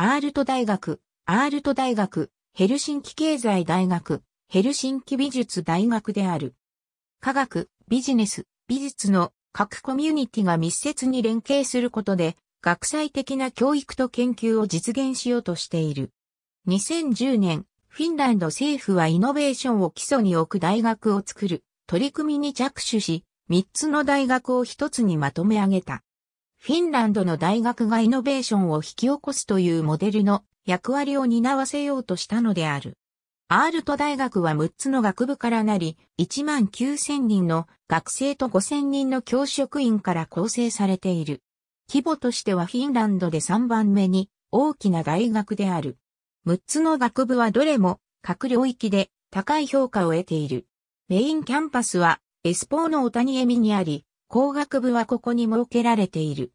アールト大学、アールト大学、ヘルシンキ経済大学、ヘルシンキ美術大学である。科学、ビジネス、美術の各コミュニティが密接に連携することで、学際的な教育と研究を実現しようとしている。2010年、フィンランド政府はイノベーションを基礎に置く大学を作る取り組みに着手し、3つの大学を1つにまとめ上げた。フィンランドの大学がイノベーションを引き起こすというモデルの役割を担わせようとしたのである。アールト大学は6つの学部からなり、1万9000人の学生と5000人の教職員から構成されている。規模としてはフィンランドで3番目に大きな大学である。6つの学部はどれも各領域で高い評価を得ている。メインキャンパスはエスポーのオタニエミにあり、工学部はここに設けられている。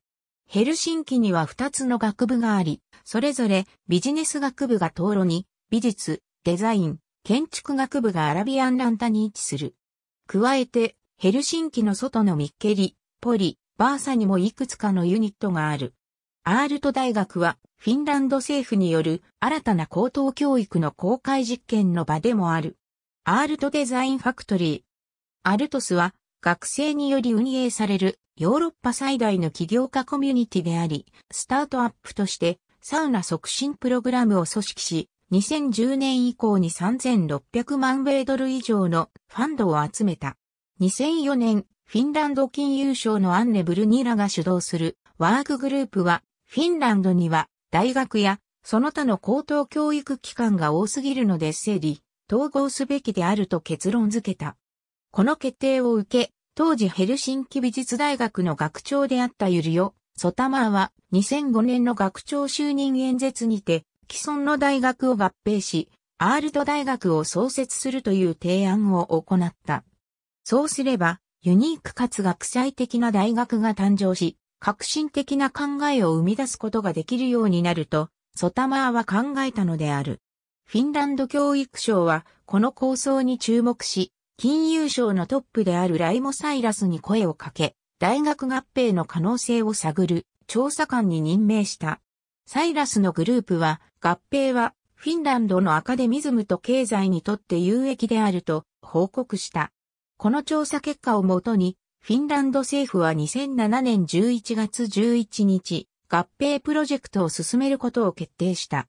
ヘルシンキには2つの学部があり、それぞれビジネス学部が道路に、美術、デザイン、建築学部がアラビアンランタに位置する。加えて、ヘルシンキの外のミッケリ、ポリ、バーサにもいくつかのユニットがある。アールト大学は、フィンランド政府による新たな高等教育の公開実験の場でもある。アールトデザインファクトリー。アルトスは学生により運営されるヨーロッパ最大の起業家コミュニティであり、スタートアップとしてサウナ促進プログラムを組織し、2010年以降に3600万米ドル以上のファンドを集めた。2004年、フィンランド金融省のアンネ・ブルニラが主導するワークグループは、フィンランドには大学やその他の高等教育機関が多すぎるので整理、統合すべきであると結論付けた。この決定を受け、当時ヘルシンキ美術大学の学長であったユリオ・ソタマーは2005年の学長就任演説にて、既存の大学を合併し、アールド大学を創設するという提案を行った。そうすれば、ユニークかつ学際的な大学が誕生し、革新的な考えを生み出すことができるようになると、ソタマーは考えたのである。フィンランド教育省は、この構想に注目し、金融省のトップであるライモ・サイラスに声をかけ、大学合併の可能性を探る調査官に任命した。サイラスのグループは、合併はフィンランドのアカデミズムと経済にとって有益であると報告した。この調査結果をもとに、フィンランド政府は2007年11月11日、合併プロジェクトを進めることを決定した。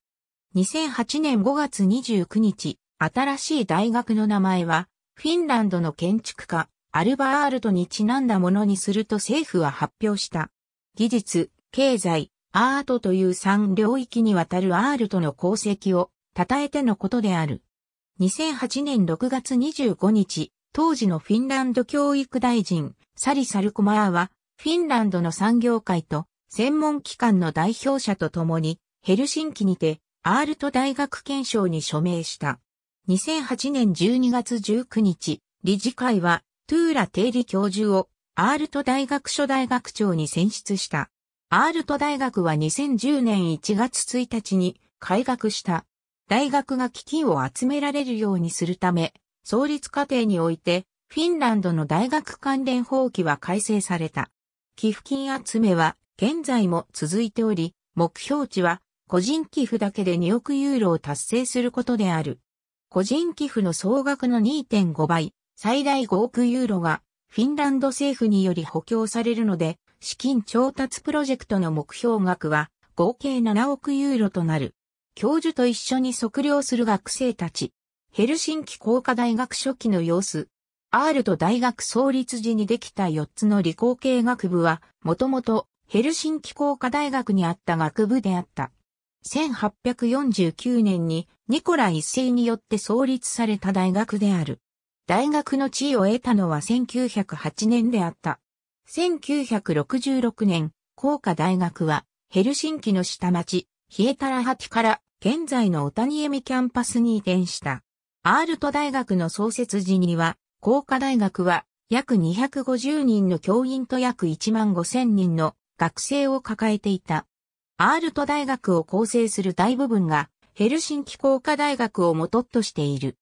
2008年5月29日、新しい大学の名前は、フィンランドの建築家、アルバールトにちなんだものにすると政府は発表した。技術、経済、アートという3領域にわたるアールトの功績を称えてのことである。2008年6月25日、当時のフィンランド教育大臣、サリ・サルコマーは、フィンランドの産業界と専門機関の代表者と共に、ヘルシンキにて、アールト大学憲章に署名した。2008年12月19日、理事会は、トゥーラ定理教授を、アールト大学所大学長に選出した。アールト大学は2010年1月1日に、開学した。大学が基金を集められるようにするため、創立過程において、フィンランドの大学関連法規は改正された。寄付金集めは、現在も続いており、目標値は、個人寄付だけで2億ユーロを達成することである。個人寄付の総額の2.5倍、最大5億ユーロが、フィンランド政府により補強されるので、資金調達プロジェクトの目標額は、合計7億ユーロとなる。教授と一緒に測量する学生たち。ヘルシンキ工科大学初期の様子。アールと大学創立時にできた4つの理工系学部は、もともとヘルシンキ工科大学にあった学部であった。1849年にニコラ一世によって創立された大学である。大学の地位を得たのは1908年であった。1966年、工科大学はヘルシンキの下町、ヒエタラハティから現在のオタニエミキャンパスに移転した。アールト大学の創設時には、工科大学は約250人の教員と約1万5千人の学生を抱えていた。アールト大学を構成する大部分がヘルシンキ工科大学を元としている。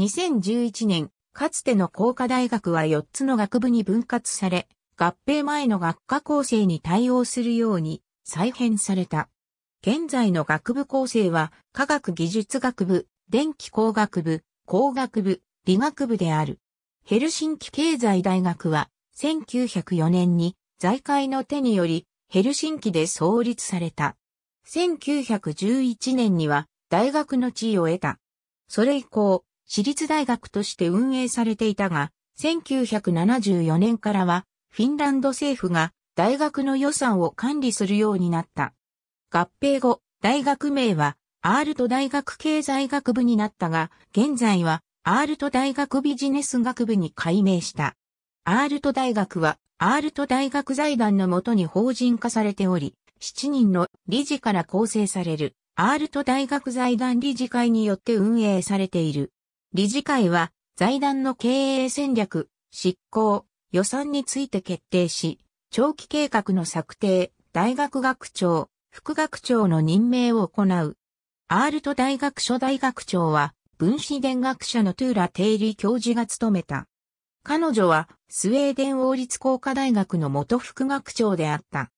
2011年、かつての工科大学は4つの学部に分割され、合併前の学科構成に対応するように再編された。現在の学部構成は科学技術学部、電気工学部、工学部、理学部である。ヘルシンキ経済大学は1904年に財界の手によりヘルシンキで創立された。1911年には大学の地位を得た。それ以降、私立大学として運営されていたが、1974年からはフィンランド政府が大学の予算を管理するようになった。合併後、大学名はアールト大学経済学部になったが、現在はアールト大学ビジネス学部に改名した。アールト大学は、アールト大学財団のもとに法人化されており、7人の理事から構成される、アールト大学財団理事会によって運営されている。理事会は、財団の経営戦略、執行、予算について決定し、長期計画の策定、大学学長、副学長の任命を行う。アールト大学初代学長は、分子電学者のトゥーラ・テイリ教授が務めた。彼女はスウェーデン王立工科大学の元副学長であった。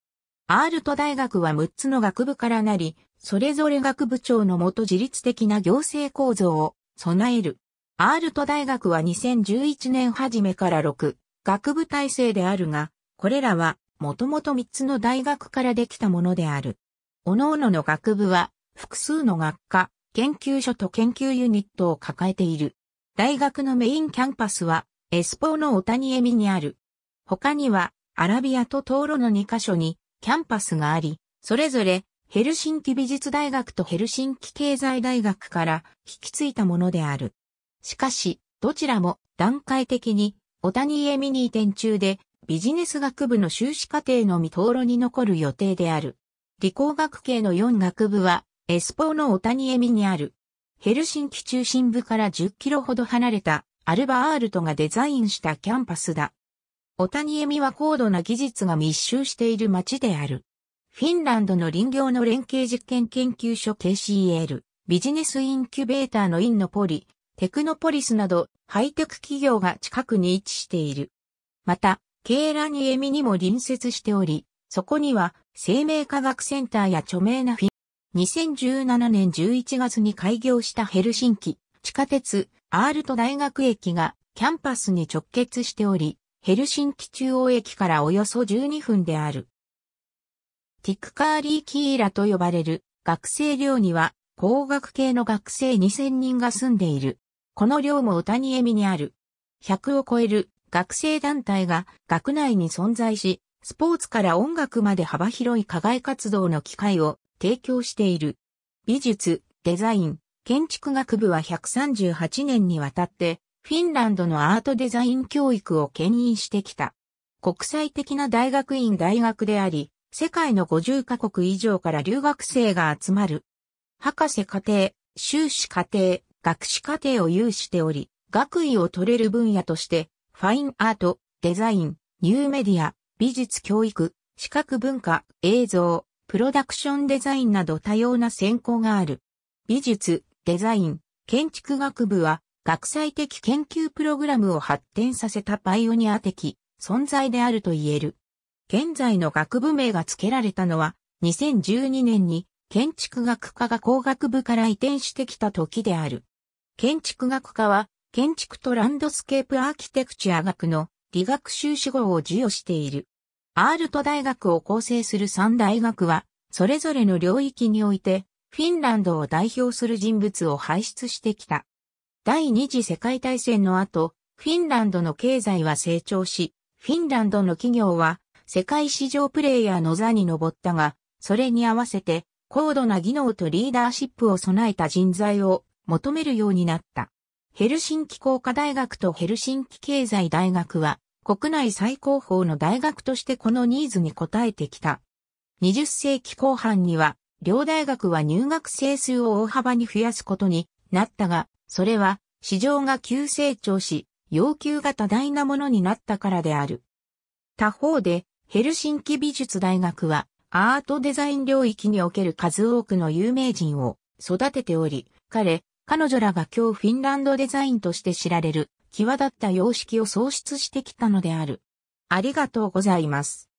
アールト大学は6つの学部からなり、それぞれ学部長の元自律的な行政構造を備える。アールト大学は2011年初めから6学部体制であるが、これらはもともと3つの大学からできたものである。各々の学部は複数の学科、研究所と研究ユニットを抱えている。大学のメインキャンパスはエスポーのオタニエミにある。他には、アラビアとトーロの2カ所にキャンパスがあり、それぞれヘルシンキ美術大学とヘルシンキ経済大学から引き継いだものである。しかし、どちらも段階的にオタニエミに移転中でビジネス学部の修士課程のみ討論に残る予定である。理工学系の4学部はエスポーのオタニエミにある。ヘルシンキ中心部から10キロほど離れたアルバアールトがデザインしたキャンパスだ。オタニエミは高度な技術が密集している街である。フィンランドの林業の連携実験研究所 KCL、ビジネスインキュベーターのインノポリ、テクノポリスなどハイテク企業が近くに位置している。また、ケーラニエミにも隣接しており、そこには生命科学センターや著名なフィン、2017年11月に開業したヘルシンキ、地下鉄、アールト大学駅がキャンパスに直結しており、ヘルシンキ中央駅からおよそ12分である。ティクカーリーキーラと呼ばれる学生寮には工学系の学生2000人が住んでいる。この寮も歌にエミにある。100を超える学生団体が学内に存在し、スポーツから音楽まで幅広い課外活動の機会を提供している。美術、デザイン、建築学部は138年にわたって、フィンランドのアートデザイン教育を牽引してきた。国際的な大学院大学であり、世界の50カ国以上から留学生が集まる。博士課程、修士課程、学士課程を有しており、学位を取れる分野として、ファインアート、デザイン、ニューメディア、美術教育、視覚文化、映像、プロダクションデザインなど多様な専攻がある。美術、デザイン、建築学部は学際的研究プログラムを発展させたパイオニア的存在であると言える。現在の学部名が付けられたのは2012年に建築学科が工学部から移転してきた時である。建築学科は建築とランドスケープアーキテクチア学の理学修士号を授与している。アールト大学を構成する3大学は、それぞれの領域においてフィンランドを代表する人物を輩出してきた。第二次世界大戦の後、フィンランドの経済は成長し、フィンランドの企業は世界市場プレイヤーの座に上ったが、それに合わせて高度な技能とリーダーシップを備えた人材を求めるようになった。ヘルシンキ工科大学とヘルシンキ経済大学は国内最高峰の大学としてこのニーズに応えてきた。20世紀後半には両大学は入学生数を大幅に増やすことになったが、それは市場が急成長し、要求が多大なものになったからである。他方で、ヘルシンキ美術大学は、アートデザイン領域における数多くの有名人を育てており、彼、彼女らが今日フィンランドデザインとして知られる、際立った様式を創出してきたのである。ありがとうございます。